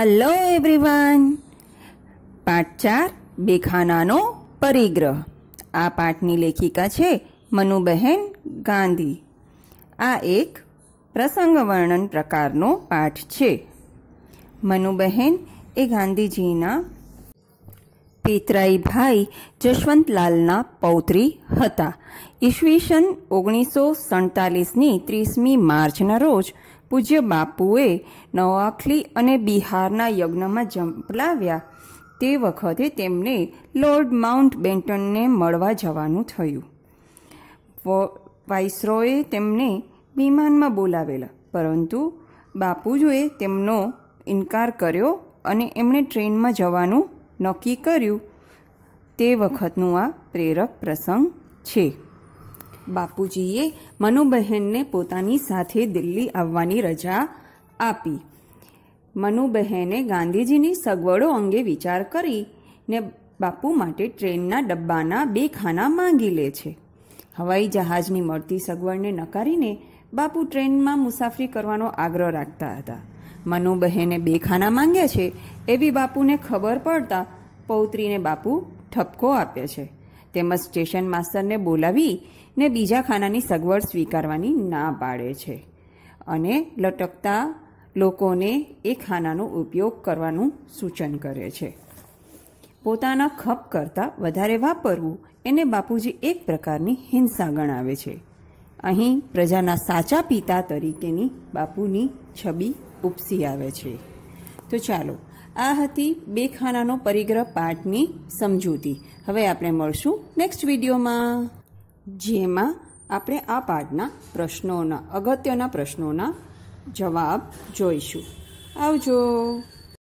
hello everyone પાઠ ચાર બેખાનાનો પરિગ્રહ આ પાઠની લેખિકા છે મનુબહેન ગાંધી આ એક પ્રસંગ વર્ણન પ્રકારનો પાઠ છે મનુબહેન એ ગાંધીજીના પિતરાઈ ભાઈ જશવંતલાલના પૌત્રી હતા ઈસવીસન ઓગણીસો સડતાલીસની ત્રીસમી માર્ચના રોજ પૂજ્ય બાપુએ નવાખલી અને બિહારના યજ્ઞમાં જંપલાવ્યા તે વખતે તેમને લોર્ડ માઉન્ટ બેન્ટનને મળવા જવાનું થયું વાઇસરોએ તેમને વિમાનમાં બોલાવેલા પરંતુ બાપુજોએ તેમનો ઇનકાર કર્યો અને એમણે ટ્રેનમાં જવાનું નક્કી કર્યું તે વખતનું આ પ્રેરક પ્રસંગ છે બાપુજીએ મનુબહેનને પોતાની સાથે દિલ્હી આવવાની રજા આપી મનુબહેને ગાંધીજીની સગવડો અંગે વિચાર કરી ને બાપુ માટે ટ્રેનના ડબ્બાના બે ખાના માંગી લે છે હવાઈ જહાજની મળતી સગવડને નકારીને બાપુ ટ્રેનમાં મુસાફરી કરવાનો આગ્રહ રાખતા હતા મનુબહેને બે ખાના માંગ્યા છે એવી બાપુને ખબર પડતા પૌત્રીને બાપુ ઠપકો આપે છે તેમજ સ્ટેશન માસ્તરને બોલાવી ને બીજા ખાનાની સગવડ સ્વીકારવાની ના પાડે છે અને લટકતા લોકોને એ ખાનાનો ઉપયોગ કરવાનું સૂચન કરે છે પોતાના ખપ કરતાં વધારે વાપરવું એને બાપુજી એક પ્રકારની હિંસા ગણાવે છે અહીં પ્રજાના સાચા પિતા તરીકેની બાપુની છબી ઉપસી આવે છે તો ચાલો આ હતી બે ખાનાનો પરિગ્રહ પાઠની સમજૂતી હવે આપણે મળશું નેક્સ્ટ વિડીયોમાં જેમાં આપણે આ પાઠના પ્રશ્નોના અગત્યના પ્રશ્નોના જવાબ જોઈશું આવજો